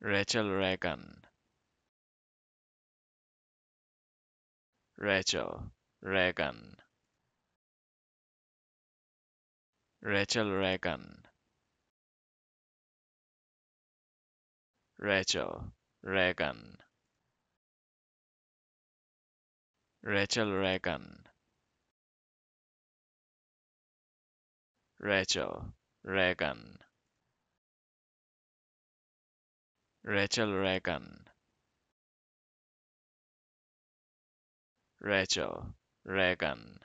Rachel Reagan. Rachel Reagan. Rachel Reagan. Rachel Reagan. Rachel Reagan. Rachel Reagan. Rachel Reagan. Rachel Reagan.